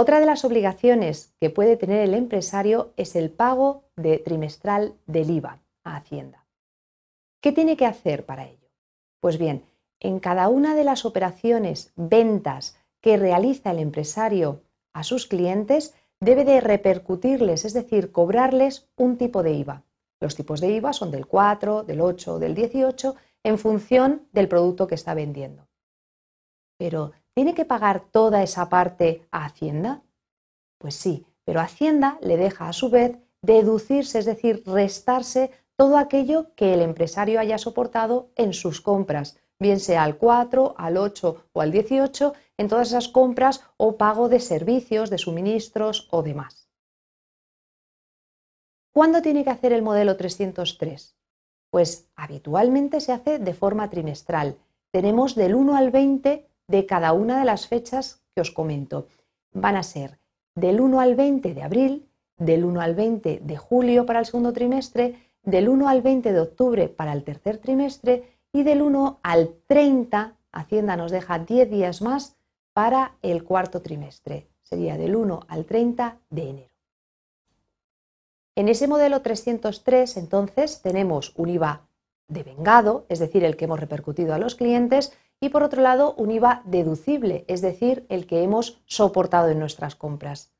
Otra de las obligaciones que puede tener el empresario es el pago de trimestral del IVA a Hacienda. ¿Qué tiene que hacer para ello? Pues bien, en cada una de las operaciones, ventas que realiza el empresario a sus clientes, debe de repercutirles, es decir, cobrarles un tipo de IVA. Los tipos de IVA son del 4, del 8, del 18, en función del producto que está vendiendo. Pero ¿Tiene que pagar toda esa parte a Hacienda? Pues sí, pero Hacienda le deja a su vez deducirse, es decir, restarse todo aquello que el empresario haya soportado en sus compras, bien sea al 4, al 8 o al 18, en todas esas compras o pago de servicios, de suministros o demás. ¿Cuándo tiene que hacer el modelo 303? Pues habitualmente se hace de forma trimestral. Tenemos del 1 al 20 de cada una de las fechas que os comento. Van a ser del 1 al 20 de abril, del 1 al 20 de julio para el segundo trimestre, del 1 al 20 de octubre para el tercer trimestre y del 1 al 30, Hacienda nos deja 10 días más para el cuarto trimestre. Sería del 1 al 30 de enero. En ese modelo 303, entonces, tenemos un IVA de vengado, es decir, el que hemos repercutido a los clientes, y por otro lado un IVA deducible, es decir, el que hemos soportado en nuestras compras.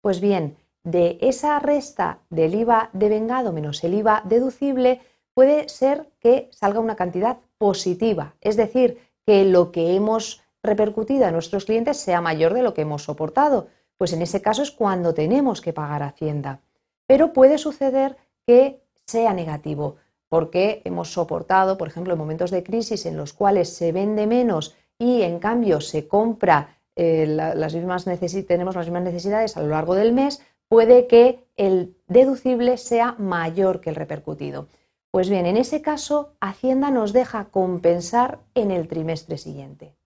Pues bien, de esa resta del IVA devengado menos el IVA deducible puede ser que salga una cantidad positiva, es decir, que lo que hemos repercutido a nuestros clientes sea mayor de lo que hemos soportado, pues en ese caso es cuando tenemos que pagar Hacienda. Pero puede suceder que sea negativo, porque hemos soportado, por ejemplo, en momentos de crisis en los cuales se vende menos y en cambio se compra, eh, las mismas tenemos las mismas necesidades a lo largo del mes, puede que el deducible sea mayor que el repercutido. Pues bien, en ese caso, Hacienda nos deja compensar en el trimestre siguiente.